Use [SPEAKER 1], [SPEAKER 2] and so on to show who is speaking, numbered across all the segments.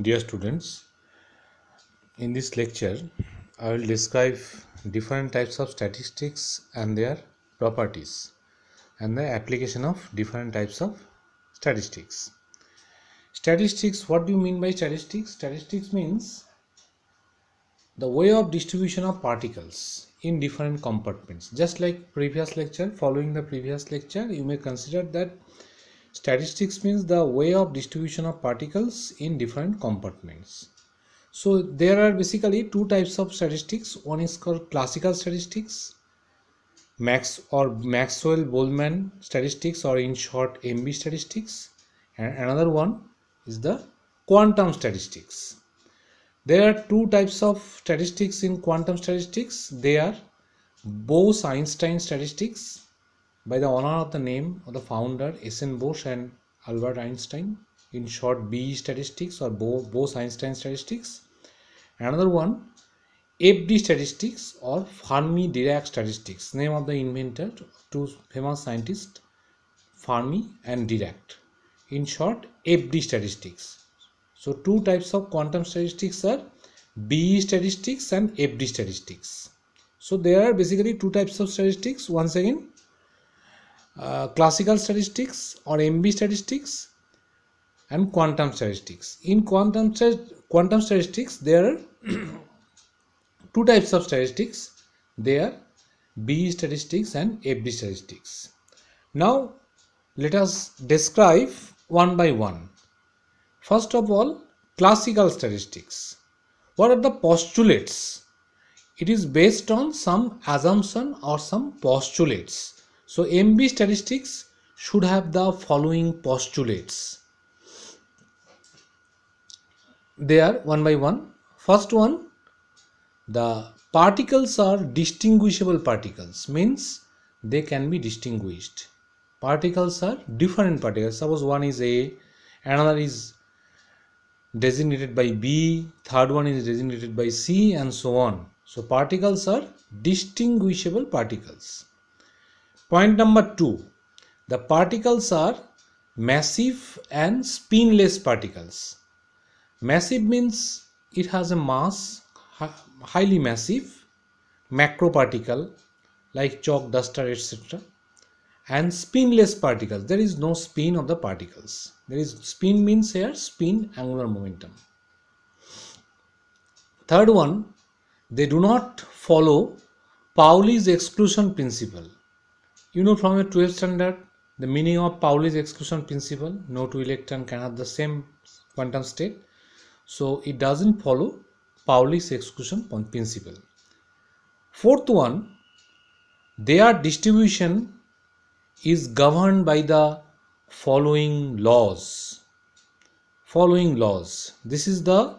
[SPEAKER 1] Dear students, in this lecture, I will describe different types of statistics and their properties and the application of different types of statistics. Statistics, what do you mean by statistics? Statistics means the way of distribution of particles in different compartments. Just like previous lecture, following the previous lecture, you may consider that Statistics means the way of distribution of particles in different compartments. So there are basically two types of statistics. One is called classical statistics, Max or Maxwell Boltzmann statistics or in short MB statistics and another one is the quantum statistics. There are two types of statistics in quantum statistics. They are Bose-Einstein statistics by the honor of the name of the founder S.N. Bose and Albert Einstein, in short BE statistics or Bose-Einstein statistics. Another one, FD statistics or Fermi-Dirac statistics, name of the inventor, two famous scientists, Fermi and Dirac. In short, FD statistics. So two types of quantum statistics are BE statistics and FD statistics. So there are basically two types of statistics. Once again, uh, classical statistics or MB statistics and quantum statistics. In quantum, quantum statistics, there are two types of statistics. They are B statistics and AB statistics. Now, let us describe one by one. First of all, classical statistics. What are the postulates? It is based on some assumption or some postulates so MB statistics should have the following postulates. They are one by one. First one, the particles are distinguishable particles means they can be distinguished. Particles are different particles. Suppose one is A, another is designated by B, third one is designated by C and so on. So particles are distinguishable particles. Point number two, the particles are massive and spinless particles. Massive means it has a mass, highly massive, macro particle like chalk, duster, etc. And spinless particles, there is no spin of the particles. There is spin means here spin angular momentum. Third one, they do not follow Pauli's exclusion principle. You know from a 12th standard the meaning of Pauli's exclusion principle no two electron can have the same quantum state. So it doesn't follow Pauli's exclusion principle. Fourth one, their distribution is governed by the following laws. Following laws. This is the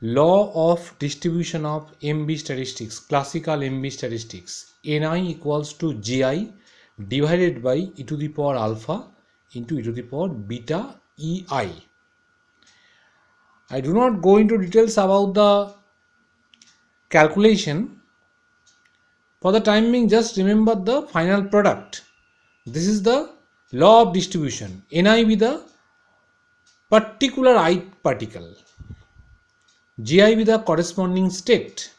[SPEAKER 1] law of distribution of MB statistics, classical MB statistics. Ni equals to Gi divided by e to the power alpha into e to the power beta ei. I do not go into details about the calculation. For the time being, just remember the final product. This is the law of distribution. Ni with the particular i particle. Gi with the corresponding state.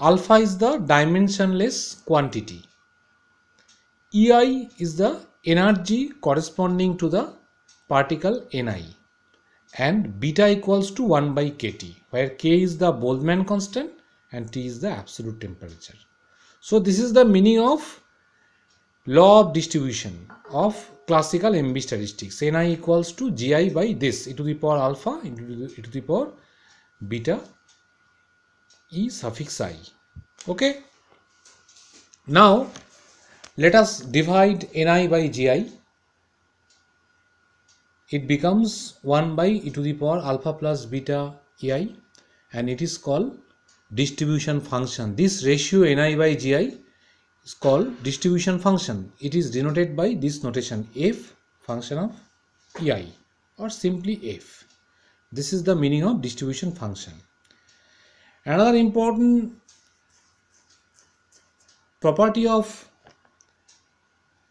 [SPEAKER 1] Alpha is the dimensionless quantity. EI is the energy corresponding to the particle Ni and beta equals to 1 by kT where K is the Boltzmann constant and T is the absolute temperature. So this is the meaning of law of distribution of classical MB statistics. Ni equals to Gi by this e to the power alpha into e to the power beta e suffix i. Okay. Now let us divide Ni by Gi. It becomes 1 by e to the power alpha plus beta Ei and it is called distribution function. This ratio Ni by Gi is called distribution function. It is denoted by this notation f function of Ei or simply f. This is the meaning of distribution function. Another important property of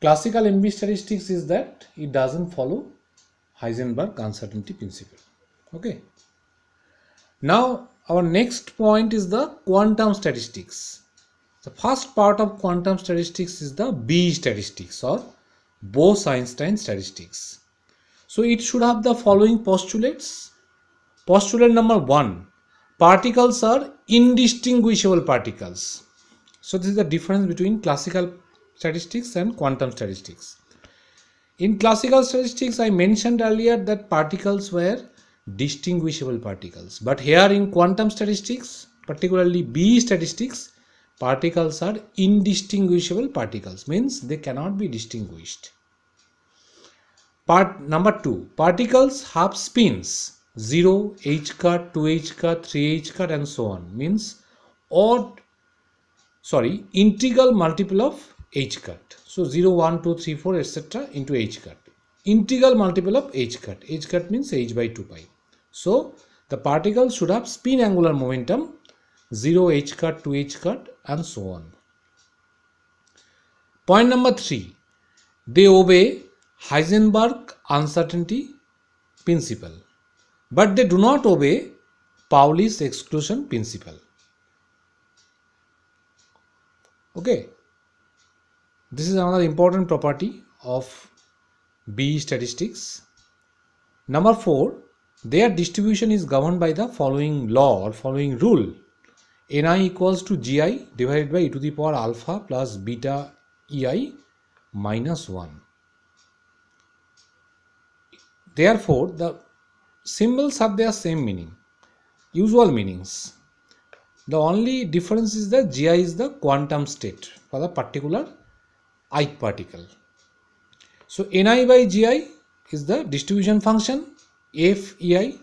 [SPEAKER 1] Classical MB statistics is that it doesn't follow Heisenberg uncertainty principle. Okay. Now our next point is the quantum statistics. The first part of quantum statistics is the B statistics or Bose-Einstein statistics. So it should have the following postulates. Postulate number one, particles are indistinguishable particles. So this is the difference between classical statistics and quantum statistics. In classical statistics, I mentioned earlier that particles were distinguishable particles. But here in quantum statistics, particularly B statistics, particles are indistinguishable particles, means they cannot be distinguished. Part number two, particles have spins 0, h cut, 2h cut, 3h cut, and so on, means odd, sorry, integral multiple of h cut. So 0, 1, 2, 3, 4 etc. into h cut. Integral multiple of h cut. h cut means h by 2 pi. So the particle should have spin angular momentum 0 h cut, 2 h cut and so on. Point number 3. They obey Heisenberg uncertainty principle but they do not obey Pauli's exclusion principle. Okay, this is another important property of B statistics. Number 4, their distribution is governed by the following law or following rule. Ni equals to Gi divided by e to the power alpha plus beta Ei minus 1. Therefore, the symbols have their same meaning, usual meanings. The only difference is that Gi is the quantum state for the particular ith particle. So ni by gi is the distribution function fei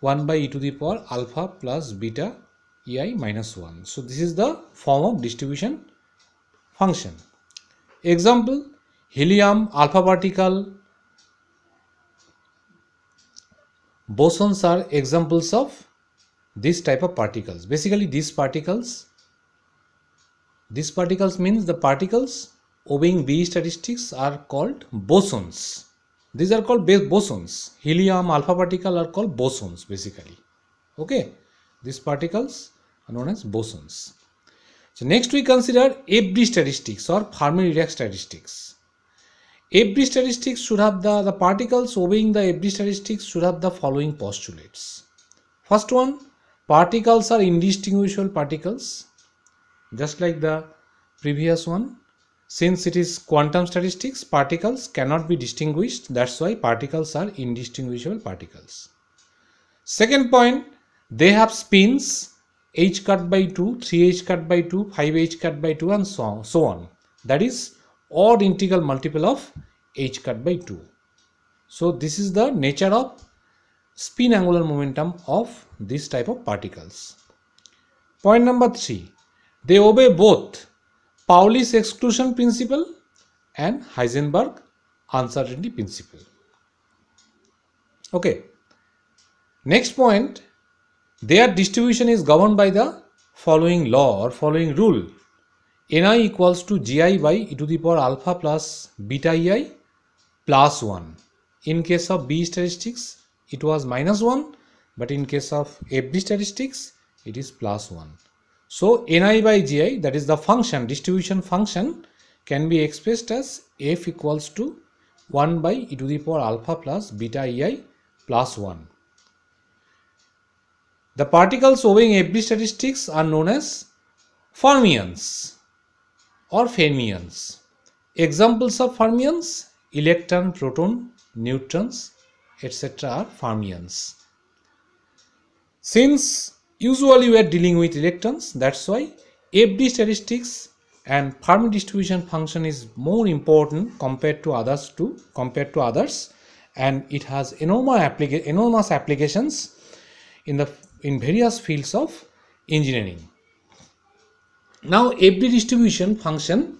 [SPEAKER 1] 1 by e to the power alpha plus beta ei minus 1. So this is the form of distribution function. Example helium alpha particle bosons are examples of this type of particles. Basically these particles these particles means the particles obeying B statistics are called bosons. These are called bosons. Helium alpha particle are called bosons basically. Okay. These particles are known as bosons. So next we consider every statistics or Fermi-Dirac statistics. Every statistics should have the, the particles obeying the every statistics should have the following postulates. First one, particles are indistinguishable particles just like the previous one since it is quantum statistics, particles cannot be distinguished. That's why particles are indistinguishable particles. Second point, they have spins h cut by 2, 3h cut by 2, 5h cut by 2 and so on. So on. That is odd integral multiple of h cut by 2. So this is the nature of spin angular momentum of this type of particles. Point number 3. They obey both Pauli's exclusion principle and Heisenberg uncertainty principle. Okay. Next point, their distribution is governed by the following law or following rule. Ni equals to Gi by e to the power alpha plus beta Ei plus 1. In case of B statistics, it was minus 1, but in case of FD statistics, it is plus 1. So ni by gi that is the function distribution function can be expressed as f equals to 1 by e to the power alpha plus beta ei plus 1. The particles obeying FD statistics are known as fermions or fermions. Examples of fermions electron, proton, neutrons etc. are fermions. Since Usually we are dealing with electrons, that's why FD statistics and Fermi distribution function is more important compared to others to compared to others and it has enormous, applica enormous applications in the in various fields of engineering. Now FD distribution function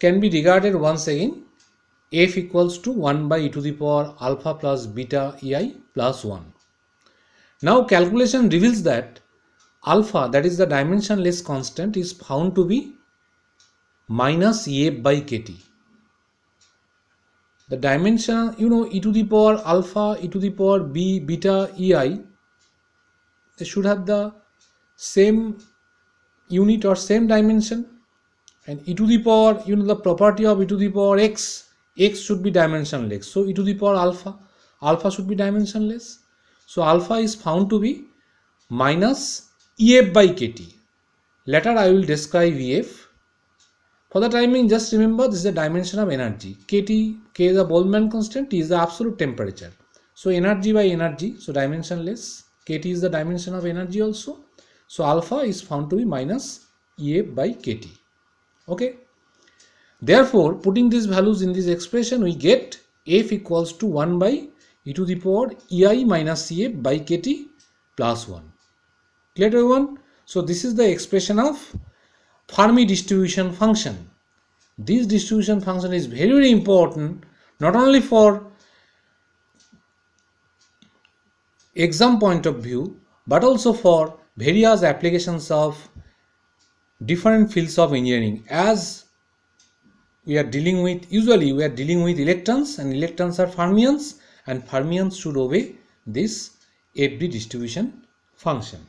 [SPEAKER 1] can be regarded once again f equals to 1 by e to the power alpha plus beta ei plus 1. Now calculation reveals that alpha that is the dimensionless constant is found to be minus a by kt. The dimension you know e to the power alpha e to the power b beta ei they should have the same unit or same dimension and e to the power you know the property of e to the power x x should be dimensionless so e to the power alpha alpha should be dimensionless so alpha is found to be minus EF by KT. Later I will describe EF. For the time just remember this is the dimension of energy. KT, K is the Boltzmann constant, T is the absolute temperature. So energy by energy, so dimensionless. KT is the dimension of energy also. So alpha is found to be minus EF by KT. Okay. Therefore, putting these values in this expression, we get F equals to 1 by e to the power ei minus ca by kt plus 1. Clear everyone? So this is the expression of Fermi distribution function. This distribution function is very very important not only for exam point of view but also for various applications of different fields of engineering as we are dealing with usually we are dealing with electrons and electrons are fermions and fermions should obey this FD distribution function.